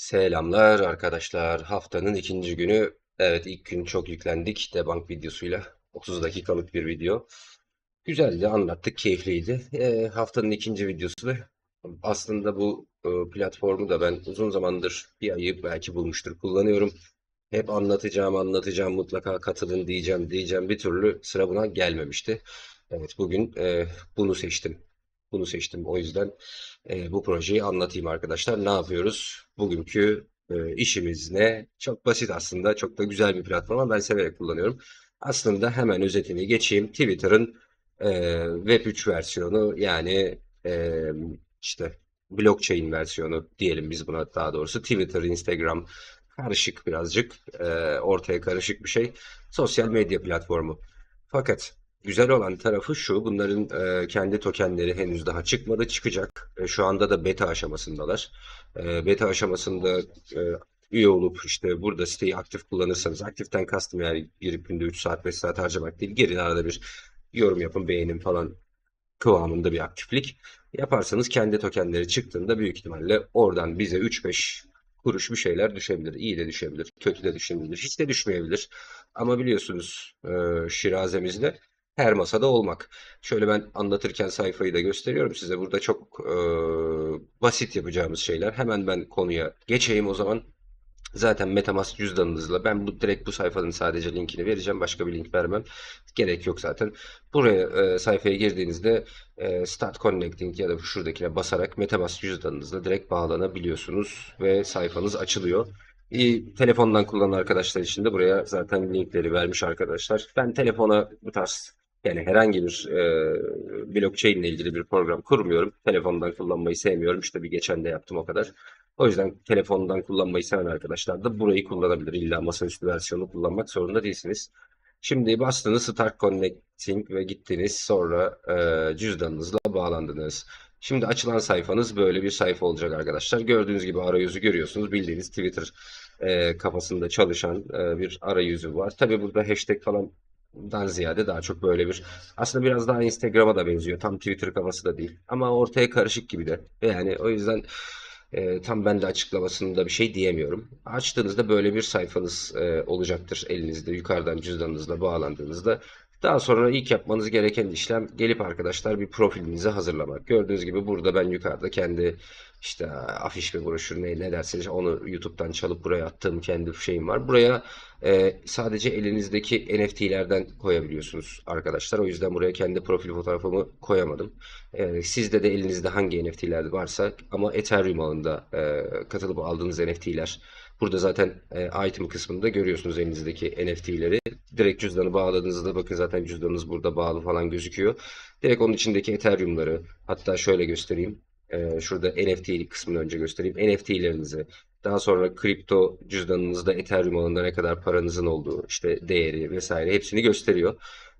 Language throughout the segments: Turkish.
Selamlar arkadaşlar. Haftanın ikinci günü. Evet ilk gün çok yüklendik debunk videosuyla. 30 dakikalık bir video. Güzeldi anlattık, keyifliydi. E, haftanın ikinci videosu da aslında bu e, platformu da ben uzun zamandır bir ayı belki bulmuştur kullanıyorum. Hep anlatacağım, anlatacağım, mutlaka katılın diyeceğim, diyeceğim bir türlü sıra buna gelmemişti. Evet bugün e, bunu seçtim. Bunu seçtim. O yüzden e, bu projeyi anlatayım arkadaşlar. Ne yapıyoruz? Bugünkü e, işimiz ne? Çok basit aslında. Çok da güzel bir platform ben severek kullanıyorum. Aslında hemen özetini geçeyim. Twitter'ın e, Web 3 versiyonu yani e, işte blockchain versiyonu diyelim biz buna daha doğrusu. Twitter, Instagram karışık birazcık. E, ortaya karışık bir şey. Sosyal medya platformu. Fakat güzel olan tarafı şu, bunların e, kendi tokenleri henüz daha çıkmadı, çıkacak. E, şu anda da beta aşamasındalar. E, beta aşamasında e, üye olup işte burada siteyi aktif kullanırsanız, aktiften kastım yani girip günde 3 saat 5 saat harcamak değil, gelin arada bir yorum yapın, beğenin falan kıvamında bir aktiflik yaparsanız kendi tokenleri çıktığında büyük ihtimalle oradan bize 3-5 kuruş bir şeyler düşebilir. İyi de düşebilir, kötü de düşebilir, hiç de düşmeyebilir. Ama biliyorsunuz e, şirazemizde her masada olmak. Şöyle ben anlatırken sayfayı da gösteriyorum size. Burada çok e, basit yapacağımız şeyler. Hemen ben konuya geçeyim o zaman. Zaten Metamask cüzdanınızla ben bu direkt bu sayfanın sadece linkini vereceğim. Başka bir link vermem. Gerek yok zaten. Buraya e, sayfaya girdiğinizde e, Start Connecting ya da şuradakine basarak Metamask cüzdanınızla direkt bağlanabiliyorsunuz ve sayfanız açılıyor. İyi, telefondan kullanan arkadaşlar için de buraya zaten linkleri vermiş arkadaşlar. Ben telefona bu tarz yani herhangi bir e, blockchain ile ilgili bir program kurmuyorum. Telefondan kullanmayı sevmiyorum. İşte bir geçen de yaptım o kadar. O yüzden telefondan kullanmayı seven arkadaşlar da burayı kullanabilir. İlla masaüstü versiyonu kullanmak zorunda değilsiniz. Şimdi bastınız Start Connecting ve gittiniz. Sonra e, cüzdanınızla bağlandınız. Şimdi açılan sayfanız böyle bir sayfa olacak arkadaşlar. Gördüğünüz gibi arayüzü görüyorsunuz. Bildiğiniz Twitter e, kafasında çalışan e, bir arayüzü var. Tabi burada hashtag falan dan ziyade daha çok böyle bir aslında biraz daha Instagram'a da benziyor. Tam Twitter kafası da değil. Ama ortaya karışık gibi de. Yani o yüzden e, tam ben de açıklamasında bir şey diyemiyorum. Açtığınızda böyle bir sayfanız e, olacaktır elinizde yukarıdan cüzdanınızla bağlandığınızda daha sonra ilk yapmanız gereken işlem gelip arkadaşlar bir profilinizi hazırlamak. Gördüğünüz gibi burada ben yukarıda kendi işte afiş ve broşür ne, ne derseniz onu YouTube'dan çalıp buraya attığım kendi şeyim var. Buraya e, sadece elinizdeki NFT'lerden koyabiliyorsunuz arkadaşlar. O yüzden buraya kendi profil fotoğrafımı koyamadım. E, sizde de elinizde hangi NFT'ler varsa ama Ethereum ağında e, katılıp aldığınız NFT'ler Burada zaten e, item kısmında görüyorsunuz elinizdeki NFT'leri. Direkt cüzdanı bağladığınızda bakın zaten cüzdanınız burada bağlı falan gözüküyor. Direkt onun içindeki Ethereum'ları hatta şöyle göstereyim. E, şurada NFT kısmını önce göstereyim. NFT'lerinizi daha sonra kripto cüzdanınızda Ethereum alanında ne kadar paranızın olduğu işte değeri vesaire hepsini gösteriyor.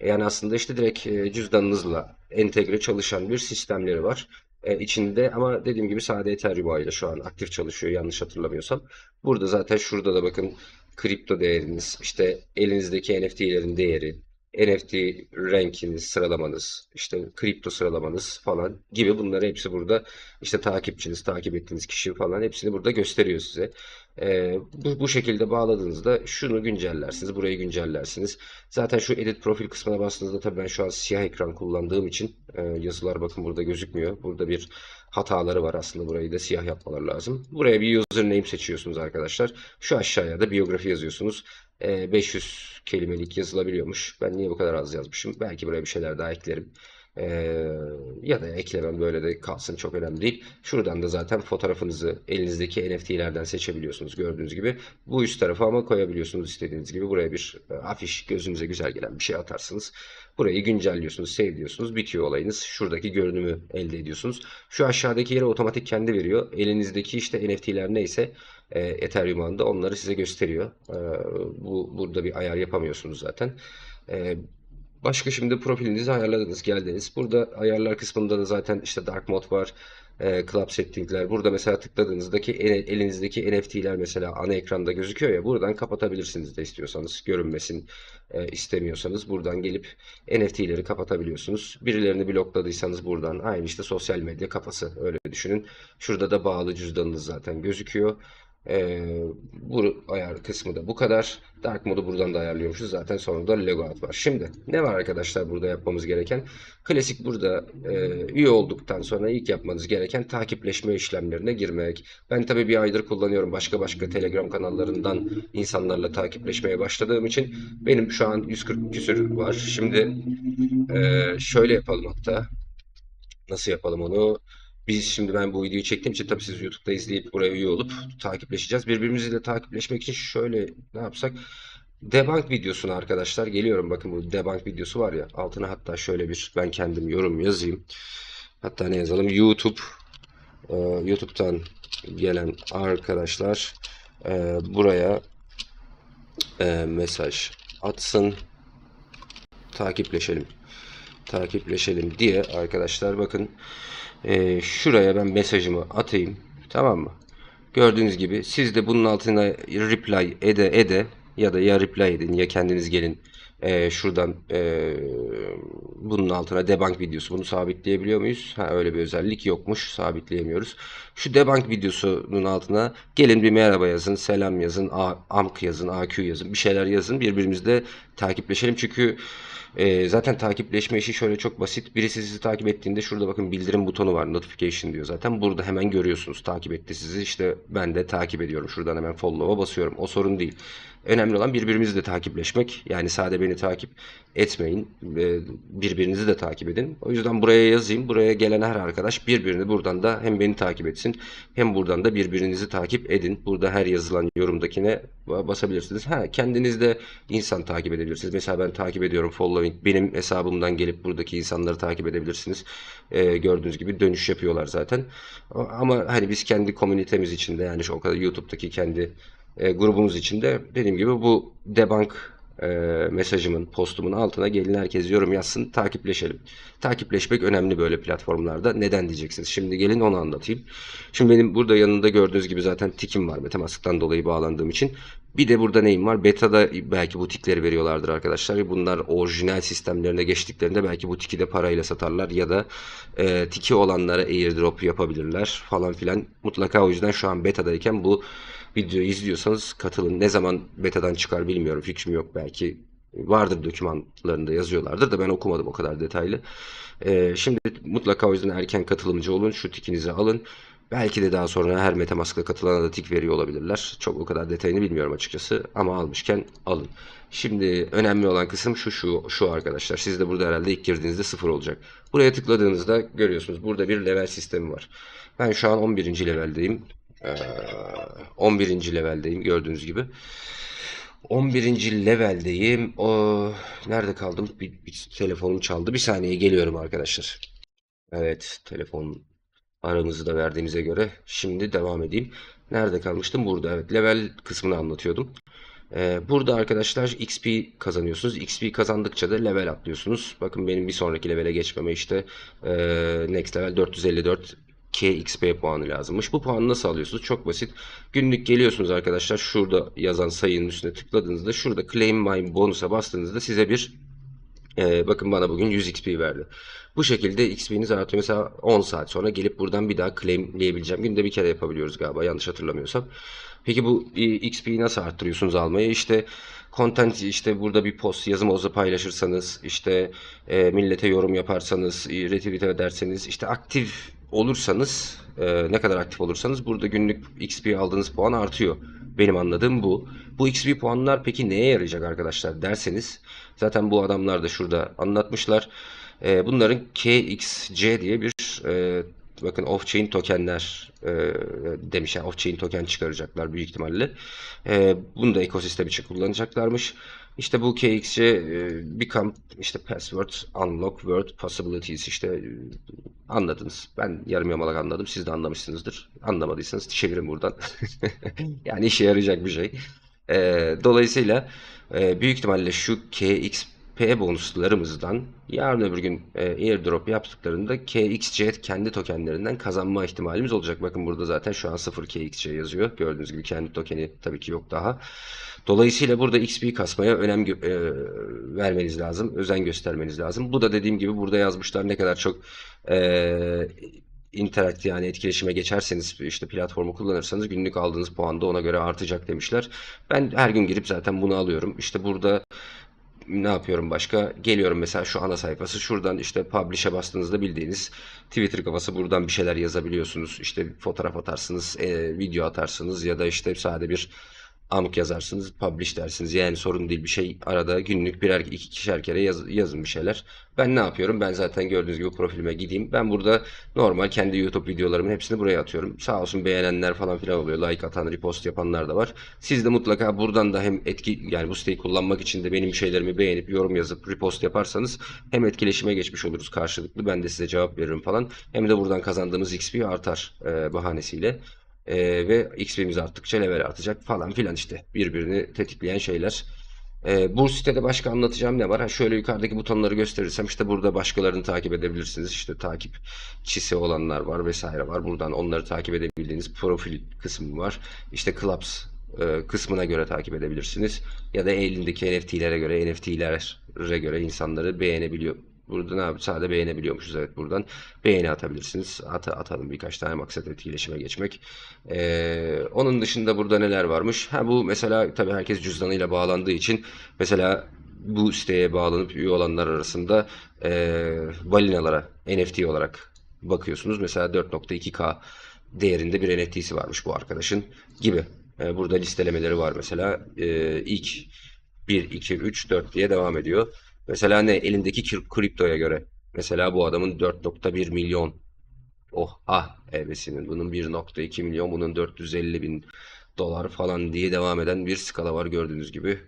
E, yani aslında işte direkt e, cüzdanınızla entegre çalışan bir sistemleri var. E, içinde ama dediğim gibi sadece Ethereum ile şu an aktif çalışıyor yanlış hatırlamıyorsam. Burada zaten şurada da bakın kripto değeriniz, işte elinizdeki NFT'lerin değeri, NFT rankiniz, sıralamanız, işte kripto sıralamanız falan gibi bunları hepsi burada işte takipçiniz, takip ettiğiniz kişi falan hepsini burada gösteriyor size. Ee, bu, bu şekilde bağladığınızda şunu güncellersiniz, burayı güncellersiniz. Zaten şu edit profil kısmına bastığınızda tabii ben şu an siyah ekran kullandığım için e, yazılar bakın burada gözükmüyor. Burada bir hataları var aslında burayı da siyah yapmaları lazım. Buraya bir username seçiyorsunuz arkadaşlar. Şu aşağıya da biyografi yazıyorsunuz. 500 ee, kelimelik yazılabiliyormuş. Ben niye bu kadar az yazmışım? Belki buraya bir şeyler daha eklerim. Ee, ya da eklemem böyle de kalsın çok önemli değil. Şuradan da zaten fotoğrafınızı elinizdeki NFT'lerden seçebiliyorsunuz gördüğünüz gibi. Bu üst tarafa ama koyabiliyorsunuz istediğiniz gibi. Buraya bir e, afiş gözünüze güzel gelen bir şey atarsınız. Burayı güncelliyorsunuz, save diyorsunuz. Bitiyor olayınız. Şuradaki görünümü elde ediyorsunuz. Şu aşağıdaki yere otomatik kendi veriyor. Elinizdeki işte NFT'ler neyse e, Ethereum ağında onları size gösteriyor. E, bu Burada bir ayar yapamıyorsunuz zaten. E, başka şimdi profilinizi ayarladınız, geldiniz. Burada ayarlar kısmında da zaten işte dark mode var, e, club settingler. Burada mesela tıkladığınızdaki elinizdeki NFT'ler mesela ana ekranda gözüküyor ya buradan kapatabilirsiniz de istiyorsanız. Görünmesin e, istemiyorsanız buradan gelip NFT'leri kapatabiliyorsunuz. Birilerini blokladıysanız buradan aynı işte sosyal medya kafası öyle düşünün. Şurada da bağlı cüzdanınız zaten gözüküyor. Ee, bu ayar kısmı da bu kadar. Dark modu buradan da ayarlıyormuşuz. Zaten sonunda Lego Out var. Şimdi ne var arkadaşlar burada yapmamız gereken? Klasik burada e, üye olduktan sonra ilk yapmanız gereken takipleşme işlemlerine girmek. Ben tabii bir aydır kullanıyorum. Başka başka Telegram kanallarından insanlarla takipleşmeye başladığım için benim şu an 140 küsür var. Şimdi e, şöyle yapalım hatta. Nasıl yapalım onu? biz şimdi ben bu videoyu çektiğim için tabii siz YouTube'da izleyip buraya üye olup takipleşeceğiz. Birbirimizle takipleşmek için şöyle ne yapsak? Debunk videosunu arkadaşlar geliyorum bakın bu debunk videosu var ya altına hatta şöyle bir ben kendim yorum yazayım. Hatta ne yazalım? YouTube e, YouTube'dan gelen arkadaşlar e, buraya e, mesaj atsın takipleşelim takipleşelim diye arkadaşlar bakın e, şuraya ben mesajımı atayım. Tamam mı? Gördüğünüz gibi siz de bunun altına reply ede ede ya da ya reply edin ya kendiniz gelin e, şuradan e, bunun altına debunk videosu bunu sabitleyebiliyor muyuz? Ha, öyle bir özellik yokmuş sabitleyemiyoruz. Şu debunk videosunun altına gelin bir merhaba yazın, selam yazın, A, amk yazın, AQ yazın bir şeyler yazın birbirimizle takipleşelim. Çünkü e, zaten takipleşme işi şöyle çok basit. Birisi sizi takip ettiğinde şurada bakın bildirim butonu var notification diyor zaten. Burada hemen görüyorsunuz takip etti sizi işte ben de takip ediyorum. Şuradan hemen follow'a basıyorum o sorun değil. Önemli olan birbirimizi de takipleşmek. Yani sade beni takip etmeyin. Ee, birbirinizi de takip edin. O yüzden buraya yazayım. Buraya gelen her arkadaş birbirini buradan da hem beni takip etsin hem buradan da birbirinizi takip edin. Burada her yazılan yorumdakine basabilirsiniz. Ha, kendiniz de insan takip edebilirsiniz. Mesela ben takip ediyorum following. Benim hesabımdan gelip buradaki insanları takip edebilirsiniz. Ee, gördüğünüz gibi dönüş yapıyorlar zaten. Ama hani biz kendi komünitemiz içinde yani şu o kadar YouTube'daki kendi e, grubumuz içinde dediğim gibi bu DeBank e, mesajımın, postumun altına gelin herkes yorum yazsın, takipleşelim. Takipleşmek önemli böyle platformlarda. Neden diyeceksiniz? Şimdi gelin onu anlatayım. Şimdi benim burada yanında gördüğünüz gibi zaten tikim var metamaslıktan dolayı bağlandığım için. Bir de burada neyim var? Beta'da belki bu tikleri veriyorlardır arkadaşlar. Bunlar orijinal sistemlerine geçtiklerinde belki bu tiki de parayla satarlar ya da e, tiki olanlara airdrop yapabilirler falan filan. Mutlaka o yüzden şu an beta'dayken bu Video izliyorsanız katılın. Ne zaman betadan çıkar bilmiyorum. Fikrim yok belki. Vardır dokümanlarında yazıyorlardır da ben okumadım o kadar detaylı. Ee, şimdi mutlaka o yüzden erken katılımcı olun. Şu tikinizi alın. Belki de daha sonra her Metamask'a katılana da tik veriyor olabilirler. Çok o kadar detayını bilmiyorum açıkçası ama almışken alın. Şimdi önemli olan kısım şu şu şu arkadaşlar. Siz de burada herhalde ilk girdiğinizde sıfır olacak. Buraya tıkladığınızda görüyorsunuz burada bir level sistemi var. Ben şu an 11. leveldeyim. 11. Ee, leveldeyim gördüğünüz gibi. 11. leveldeyim. O nerede kaldım? Bir, bir telefonum çaldı. Bir saniye geliyorum arkadaşlar. Evet, telefon aramızı da verdiğimize göre şimdi devam edeyim. Nerede kalmıştım? Burada. Evet, level kısmını anlatıyordum. Ee, burada arkadaşlar XP kazanıyorsunuz. XP kazandıkça da level atlıyorsunuz. Bakın benim bir sonraki levele geçmeme işte e, next level 454 KXP puanı lazımmış. Bu puanı nasıl alıyorsunuz? Çok basit. Günlük geliyorsunuz arkadaşlar. Şurada yazan sayının üstüne tıkladığınızda şurada claim my bonusa bastığınızda size bir e, bakın bana bugün 100 XP verdi. Bu şekilde XP'niz artıyor. Mesela 10 saat sonra gelip buradan bir daha claimleyebileceğim. Günde bir kere yapabiliyoruz galiba yanlış hatırlamıyorsam. Peki bu e, XP'yi nasıl arttırıyorsunuz almayı? İşte content işte burada bir post yazım olsa paylaşırsanız işte e, millete yorum yaparsanız e, retweet ederseniz işte aktif olursanız e, ne kadar aktif olursanız burada günlük XP aldığınız puan artıyor. Benim anladığım bu. Bu XP puanlar peki neye yarayacak arkadaşlar derseniz zaten bu adamlar da şurada anlatmışlar. E, bunların KXC diye bir e, bakın off-chain tokenler e, demiş. Yani off-chain token çıkaracaklar büyük ihtimalle. E, bunu da ekosistem için kullanacaklarmış. İşte bu KXC e, become işte password unlock word possibilities işte Anladınız. Ben yarım yamalak anladım. Siz de anlamışsınızdır. Anlamadıysanız çevirin buradan. yani işe yarayacak bir şey. E, dolayısıyla e, büyük ihtimalle şu KXP bonuslarımızdan yarın öbür gün e, airdrop yaptıklarında KXJ kendi tokenlerinden kazanma ihtimalimiz olacak. Bakın burada zaten şu an 0 KXJ yazıyor. Gördüğünüz gibi kendi tokeni tabii ki yok daha. Dolayısıyla burada XP kasmaya önem e, vermeniz lazım. Özen göstermeniz lazım. Bu da dediğim gibi burada yazmışlar ne kadar çok e, interakt yani etkileşime geçerseniz işte platformu kullanırsanız günlük aldığınız puan da ona göre artacak demişler. Ben her gün girip zaten bunu alıyorum. İşte burada ne yapıyorum başka? Geliyorum mesela şu ana sayfası. Şuradan işte publish'e bastığınızda bildiğiniz Twitter kafası buradan bir şeyler yazabiliyorsunuz. İşte fotoğraf atarsınız, e, video atarsınız ya da işte sade bir Amk yazarsınız, publish dersiniz. Yani sorun değil bir şey arada günlük birer iki kişer kere yaz, yazın bir şeyler. Ben ne yapıyorum? Ben zaten gördüğünüz gibi profilime gideyim. Ben burada normal kendi YouTube videolarımın hepsini buraya atıyorum. Sağ olsun beğenenler falan filan oluyor. Like atan, repost yapanlar da var. Siz de mutlaka buradan da hem etki yani bu siteyi kullanmak için de benim şeylerimi beğenip yorum yazıp repost yaparsanız hem etkileşime geçmiş oluruz karşılıklı. Ben de size cevap veririm falan. Hem de buradan kazandığımız XP artar e, bahanesiyle. E, ve XP'miz arttıkça level artacak falan filan işte birbirini tetikleyen şeyler. E, bu sitede başka anlatacağım ne var? Ha, şöyle yukarıdaki butonları gösterirsem işte burada başkalarını takip edebilirsiniz. İşte takip çisi olanlar var vesaire var. Buradan onları takip edebildiğiniz profil kısmı var. İşte clubs e, kısmına göre takip edebilirsiniz. Ya da elindeki NFT'lere göre, NFT'lere göre insanları beğenebiliyor Burada ne yapıp sade beğenebiliyormuşuz. Evet buradan beğeni atabilirsiniz. At, atalım birkaç tane maksat etkileşime geçmek. Ee, onun dışında burada neler varmış? Ha bu mesela tabi herkes cüzdanıyla bağlandığı için mesela bu siteye bağlanıp üye olanlar arasında e, balinalara NFT olarak bakıyorsunuz. Mesela 4.2K değerinde bir NFT'si varmış bu arkadaşın gibi. E, burada listelemeleri var mesela. E, ilk 1, 2, 3, 4 diye devam ediyor. Mesela ne? Elindeki kriptoya göre. Mesela bu adamın 4.1 milyon. Oh ah evresinin. Bunun 1.2 milyon, bunun 450 bin dolar falan diye devam eden bir skala var gördüğünüz gibi.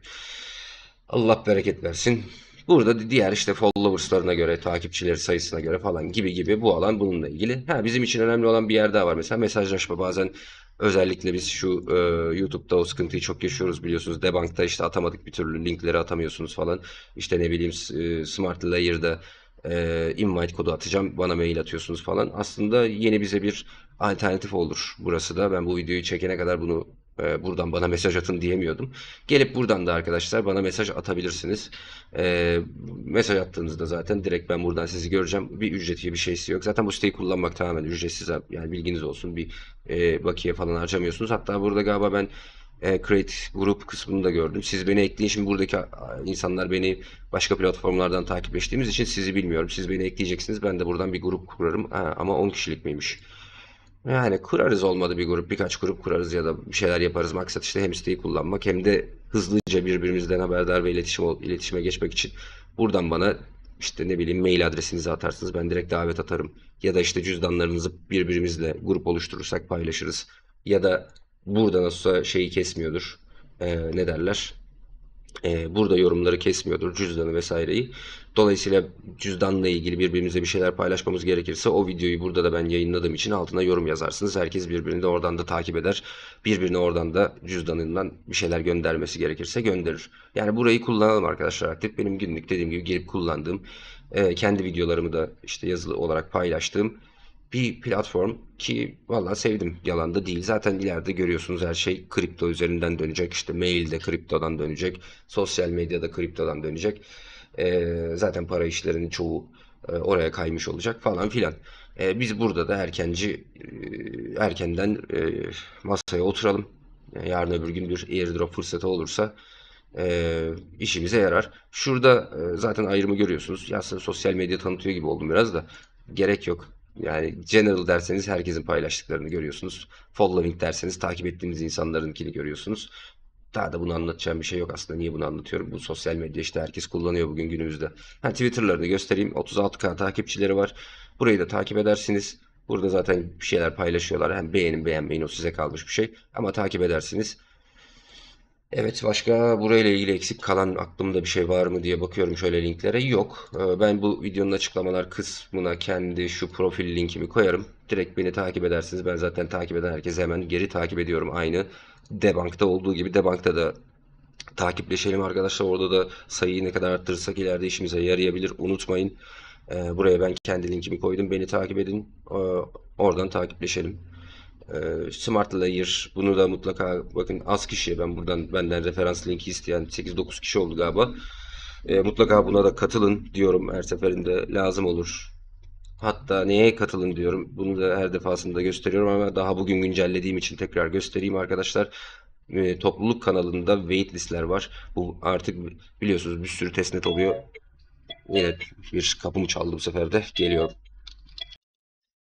Allah bereket versin. Burada diğer işte followerslarına göre, takipçileri sayısına göre falan gibi gibi bu alan bununla ilgili. Ha bizim için önemli olan bir yer daha var. Mesela mesajlaşma bazen Özellikle biz şu e, YouTube'da o sıkıntıyı çok yaşıyoruz biliyorsunuz. Debank'ta işte atamadık bir türlü linkleri atamıyorsunuz falan. İşte ne bileyim e, Smart Layer'da e, invite kodu atacağım bana mail atıyorsunuz falan. Aslında yeni bize bir alternatif olur burası da. Ben bu videoyu çekene kadar bunu e, buradan bana mesaj atın diyemiyordum. Gelip buradan da arkadaşlar bana mesaj atabilirsiniz. E, mesaj attığınızda zaten direkt ben buradan sizi göreceğim. Bir ücreti bir şeysi yok. Zaten bu siteyi kullanmak tamamen ücretsiz. Yani bilginiz olsun bir e, bakiye falan harcamıyorsunuz. Hatta burada galiba ben e, create grup kısmını da gördüm. Siz beni ekleyin. Şimdi buradaki insanlar beni başka platformlardan takipleştiğimiz için sizi bilmiyorum. Siz beni ekleyeceksiniz. Ben de buradan bir grup kurarım. Ha, ama 10 kişilik miymiş? Yani kurarız olmadı bir grup. Birkaç grup kurarız ya da bir şeyler yaparız. Maksat işte hem siteyi kullanmak hem de hızlıca birbirimizden haberdar ve iletişim, iletişime geçmek için buradan bana işte ne bileyim mail adresinizi atarsınız. Ben direkt davet atarım. Ya da işte cüzdanlarınızı birbirimizle grup oluşturursak paylaşırız. Ya da burada nasılsa şeyi kesmiyordur. Ee, ne derler? Ee, burada yorumları kesmiyordur. Cüzdanı vesaireyi. Dolayısıyla cüzdanla ilgili birbirimize bir şeyler paylaşmamız gerekirse o videoyu burada da ben yayınladığım için altına yorum yazarsınız. Herkes birbirini de oradan da takip eder. Birbirine oradan da cüzdanından bir şeyler göndermesi gerekirse gönderir. Yani burayı kullanalım arkadaşlar aktif. Benim günlük dediğim gibi girip kullandığım, e, kendi videolarımı da işte yazılı olarak paylaştığım bir platform ki valla sevdim yalan da değil. Zaten ileride görüyorsunuz her şey kripto üzerinden dönecek. işte, mail de kriptodan dönecek. Sosyal medyada kriptodan dönecek. E, zaten para işlerinin çoğu e, oraya kaymış olacak falan filan. E, biz burada da erkenci e, erkenden e, masaya oturalım. Yani e, yarın öbür gün bir airdrop fırsatı olursa e, işimize yarar. Şurada e, zaten ayrımı görüyorsunuz. Ya aslında sosyal medya tanıtıyor gibi oldum biraz da. Gerek yok. Yani general derseniz herkesin paylaştıklarını görüyorsunuz. Following derseniz takip ettiğimiz insanlarınkini görüyorsunuz. Daha da bunu anlatacağım bir şey yok aslında. Niye bunu anlatıyorum? Bu sosyal medya işte herkes kullanıyor bugün günümüzde. Ha, Twitter'larını göstereyim. 36K takipçileri var. Burayı da takip edersiniz. Burada zaten bir şeyler paylaşıyorlar. Hem beğenin beğenmeyin o size kalmış bir şey. Ama takip edersiniz. Evet başka burayla ilgili eksik kalan aklımda bir şey var mı diye bakıyorum şöyle linklere. Yok. Ee, ben bu videonun açıklamalar kısmına kendi şu profil linkimi koyarım. Direkt beni takip edersiniz. Ben zaten takip eden herkese hemen geri takip ediyorum aynı Debank'ta olduğu gibi Debank'ta da takipleşelim arkadaşlar. Orada da sayıyı ne kadar arttırırsak ileride işimize yarayabilir. Unutmayın. E, buraya ben kendi linkimi koydum. Beni takip edin. E, oradan takipleşelim. E, Smart Layer bunu da mutlaka bakın az kişiye ben buradan benden referans linki isteyen 8-9 kişi oldu galiba. E, mutlaka buna da katılın diyorum her seferinde lazım olur. Hatta neye katılın diyorum. Bunu da her defasında gösteriyorum ama daha bugün güncellediğim için tekrar göstereyim arkadaşlar. E, topluluk kanalında waitlistler var. Bu artık biliyorsunuz bir sürü testnet oluyor. Evet bir kapımı çaldı bu sefer de geliyor.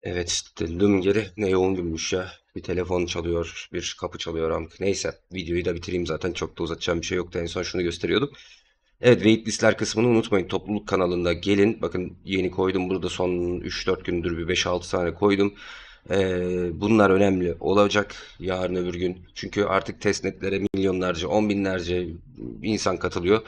Evet döndüm geri. Ne yoğun günmüş ya. Bir telefon çalıyor, bir kapı çalıyor amk. Neyse videoyu da bitireyim zaten çok da uzatacağım bir şey yoktu. En son şunu gösteriyordum. Evet waitlistler kısmını unutmayın. Topluluk kanalında gelin. Bakın yeni koydum. Bunu da son 3-4 gündür bir 5-6 tane koydum. Ee, bunlar önemli olacak yarın öbür gün. Çünkü artık testnetlere milyonlarca, on binlerce insan katılıyor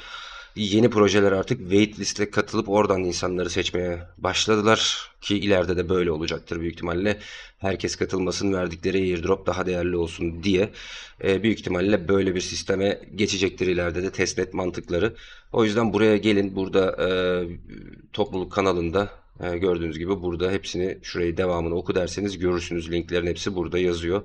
yeni projeler artık waitlist'e katılıp oradan insanları seçmeye başladılar ki ileride de böyle olacaktır büyük ihtimalle. Herkes katılmasın, verdikleri airdrop daha değerli olsun diye e, büyük ihtimalle böyle bir sisteme geçecektir ileride de testnet mantıkları. O yüzden buraya gelin burada e, topluluk kanalında e, gördüğünüz gibi burada hepsini şurayı devamını oku derseniz görürsünüz linklerin hepsi burada yazıyor.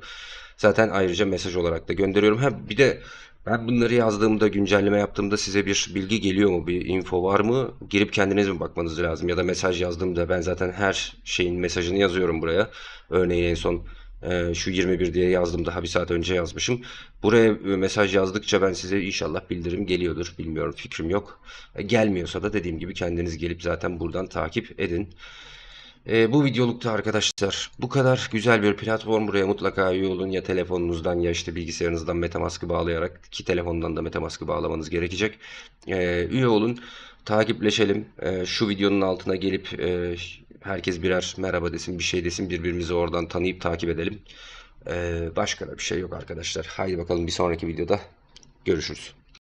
Zaten ayrıca mesaj olarak da gönderiyorum. Ha bir de ben bunları yazdığımda, güncelleme yaptığımda size bir bilgi geliyor mu? Bir info var mı? Girip kendiniz mi bakmanız lazım? Ya da mesaj yazdığımda ben zaten her şeyin mesajını yazıyorum buraya. Örneğin en son e, şu 21 diye yazdım daha bir saat önce yazmışım. Buraya e, mesaj yazdıkça ben size inşallah bildirim geliyordur. Bilmiyorum fikrim yok. E, gelmiyorsa da dediğim gibi kendiniz gelip zaten buradan takip edin. E, bu videolukta arkadaşlar bu kadar güzel bir platform buraya mutlaka üye olun ya telefonunuzdan ya işte bilgisayarınızdan Metamask'ı bağlayarak ki telefondan da Metamask'ı bağlamanız gerekecek. E, üye olun takipleşelim e, şu videonun altına gelip e, herkes birer merhaba desin bir şey desin birbirimizi oradan tanıyıp takip edelim. E, başka da bir şey yok arkadaşlar haydi bakalım bir sonraki videoda görüşürüz.